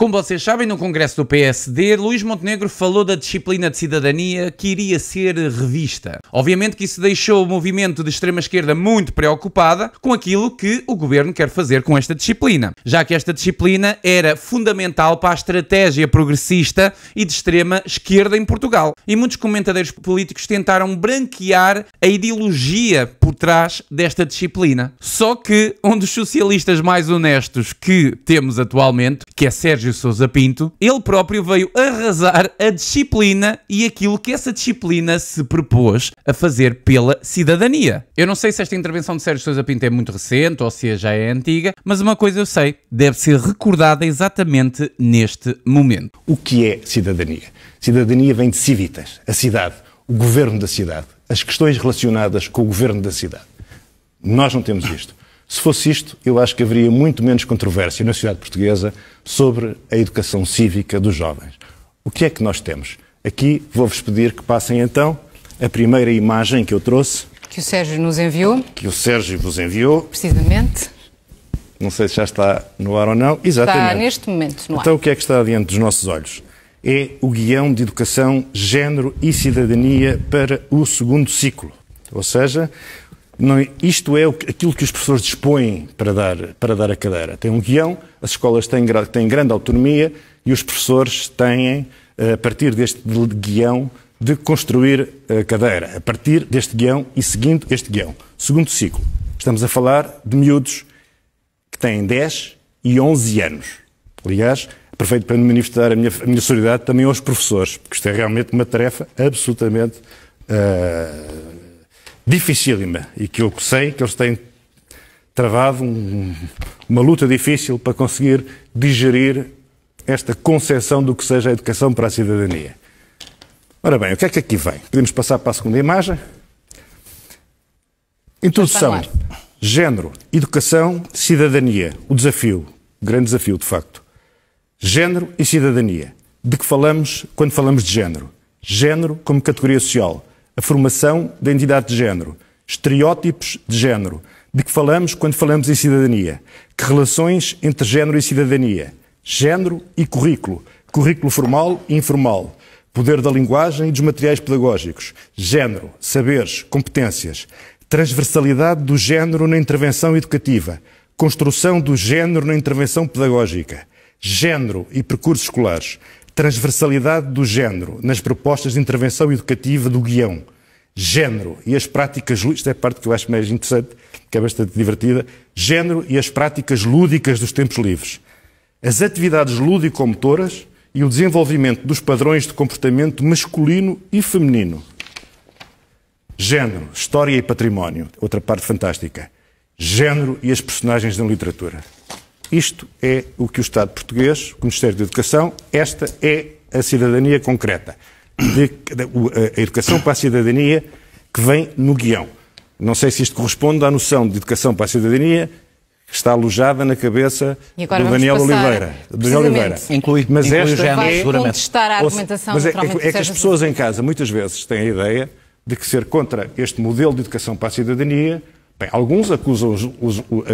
Como vocês sabem, no Congresso do PSD, Luís Montenegro falou da disciplina de cidadania que iria ser revista. Obviamente que isso deixou o movimento de extrema-esquerda muito preocupada com aquilo que o governo quer fazer com esta disciplina, já que esta disciplina era fundamental para a estratégia progressista e de extrema-esquerda em Portugal. E muitos comentadores políticos tentaram branquear a ideologia por trás desta disciplina. Só que um dos socialistas mais honestos que temos atualmente, que é Sérgio Sérgio Sousa Pinto, ele próprio veio arrasar a disciplina e aquilo que essa disciplina se propôs a fazer pela cidadania. Eu não sei se esta intervenção de Sérgio Sousa Pinto é muito recente ou se já é antiga, mas uma coisa eu sei, deve ser recordada exatamente neste momento. O que é cidadania? Cidadania vem de civitas, a cidade, o governo da cidade, as questões relacionadas com o governo da cidade. Nós não temos isto. Se fosse isto, eu acho que haveria muito menos controvérsia na sociedade portuguesa sobre a educação cívica dos jovens. O que é que nós temos? Aqui vou-vos pedir que passem então a primeira imagem que eu trouxe. Que o Sérgio nos enviou. Que o Sérgio vos enviou. Precisamente. Não sei se já está no ar ou não. Exatamente. Está neste momento no ar. Então o que é que está diante dos nossos olhos? É o guião de educação, género e cidadania para o segundo ciclo. Ou seja, não, é? isto é aquilo que os professores dispõem para dar, para dar a cadeira. Tem um guião, as escolas têm, têm grande autonomia e os professores têm, eh, a partir deste guião, de construir a cadeira, a partir deste guião e seguindo este guião. Segundo ciclo. Estamos a falar de miúdos que têm 10 e 11 anos. Aliás, aproveito para manifestar a minha, a minha solidariedade também aos professores, porque isto é realmente uma tarefa absolutamente uh, dificílima e que eu sei que eles têm travado um, uma luta difícil para conseguir digerir esta concepção do que seja a educação para a cidadania. Ora bem, o que é que aqui vem? Podemos passar para a segunda imagem. Introdução, género, educação, cidadania. O desafio, o grande desafio de facto. Género e cidadania. De que falamos quando falamos de género? Género como categoria social a formação da identidade de género, estereótipos de género, de que falamos quando falamos em cidadania, que relações entre género e cidadania, género e currículo, currículo formal e informal, poder da linguagem e dos materiais pedagógicos, género, saberes, competências, transversalidade do género na intervenção educativa, construção do género na intervenção pedagógica, género e percursos escolares, transversalidade do género nas propostas de intervenção educativa do guião. Género e as práticas. Isto é a parte que eu acho mais interessante, que é bastante divertida. Género e as práticas lúdicas dos tempos livres. As atividades lúdico-motoras e o desenvolvimento dos padrões de comportamento masculino e feminino. Género, história e património. Outra parte fantástica. Género e as personagens na literatura. Isto é o que o Estado português, o Ministério da Educação, esta é a cidadania concreta. De, a educação para a cidadania que vem no guião. Não sei se isto corresponde à noção de educação para a cidadania que está alojada na cabeça do Daniel Oliveira. Daniel Oliveira. Inclui, mas inclui esta género, é, seguramente. a argumentação mas é, é, é que as pessoas em casa muitas vezes têm a ideia de que ser contra este modelo de educação para a cidadania Bem, alguns acusam os, os, os,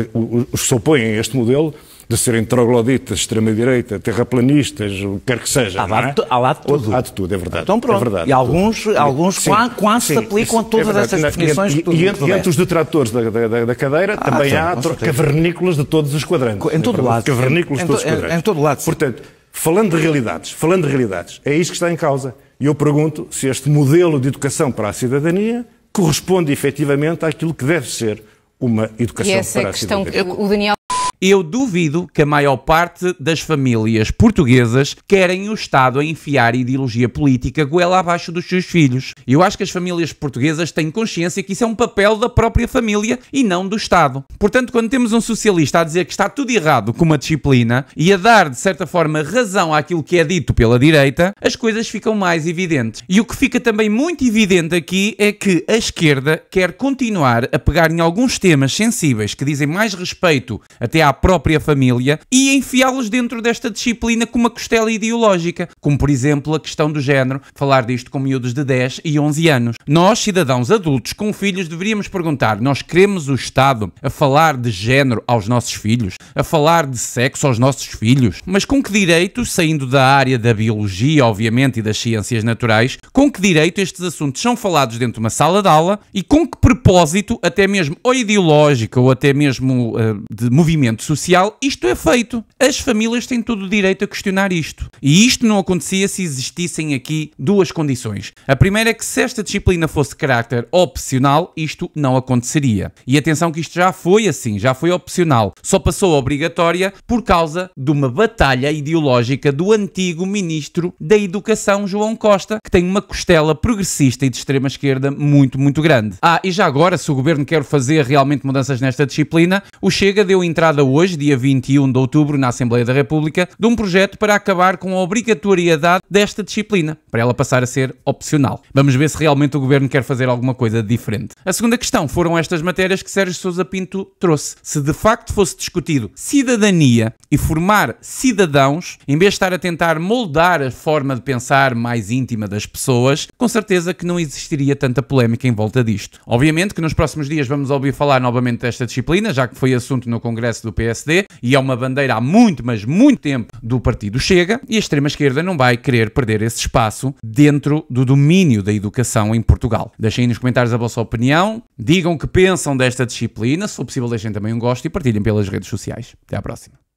os que se opõem a este modelo de serem trogloditas, extrema-direita, terraplanistas, o que quer que seja. Ah, é? ah, há, lá, é? há lá de tudo. Há de tudo, é verdade. Então pronto. É verdade, e alguns, alguns sim, quase sim, se aplicam a todas é essas definições e, E, entre, os detratores da, da, da cadeira ah, também há cavernícolas de todos os quadrantes. Em todo é lado. Cavernícolas de todos os quadrantes. Em, em todo lado. Sim. Portanto, falando de realidades, falando de realidades, é isto que está em causa. E eu pergunto se este modelo de educação para a cidadania corresponde efetivamente àquilo que deve ser uma educação e essa para a questão o Daniel eu duvido que a maior parte das famílias portuguesas querem o Estado a enfiar ideologia política goela abaixo dos seus filhos. Eu acho que as famílias portuguesas têm consciência que isso é um papel da própria família e não do Estado. Portanto, quando temos um socialista a dizer que está tudo errado com uma disciplina e a dar, de certa forma, razão àquilo que é dito pela direita, as coisas ficam mais evidentes. E o que fica também muito evidente aqui é que a esquerda quer continuar a pegar em alguns temas sensíveis que dizem mais respeito até à própria família e enfiá-los dentro desta disciplina com uma costela ideológica, como por exemplo a questão do género, falar disto com miúdos de 10 e 11 anos. Nós, cidadãos adultos com filhos, deveríamos perguntar: nós queremos o Estado a falar de género aos nossos filhos? A falar de sexo aos nossos filhos? Mas com que direito, saindo da área da biologia, obviamente, e das ciências naturais, com que direito estes assuntos são falados dentro de uma sala de aula e com que propósito, até mesmo ou ideológico ou até mesmo uh, de movimento? isolamento social, isto é feito. As famílias têm todo o direito a questionar isto. E isto não acontecia se existissem aqui duas condições. A primeira é que se esta disciplina fosse de carácter opcional, isto não aconteceria. E atenção que isto já foi assim, já foi opcional. Só passou obrigatória por causa de uma batalha ideológica do antigo ministro da Educação, João Costa, que tem uma costela progressista e de extrema esquerda muito, muito grande. Ah, e já agora, se o governo quer fazer realmente mudanças nesta disciplina, o Chega deu entrada hoje, dia 21 de outubro, na Assembleia da República, de um projeto para acabar com a obrigatoriedade desta disciplina, para ela passar a ser opcional. Vamos ver se realmente o governo quer fazer alguma coisa diferente. A segunda questão foram estas matérias que Sérgio Sousa Pinto trouxe. Se de facto fosse discutido cidadania e formar cidadãos, em vez de estar a tentar moldar a forma de pensar mais íntima das pessoas, com certeza que não existiria tanta polémica em volta disto. Obviamente que nos próximos dias vamos ouvir falar novamente desta disciplina, já que foi assunto no Congresso do PSD e é uma bandeira há muito, mas muito tempo do partido Chega e a extrema-esquerda não vai querer perder esse espaço dentro do domínio da educação em Portugal. Deixem nos comentários a vossa opinião, digam o que pensam desta disciplina, se for possível deixem também um gosto e partilhem pelas redes sociais. Até à próxima.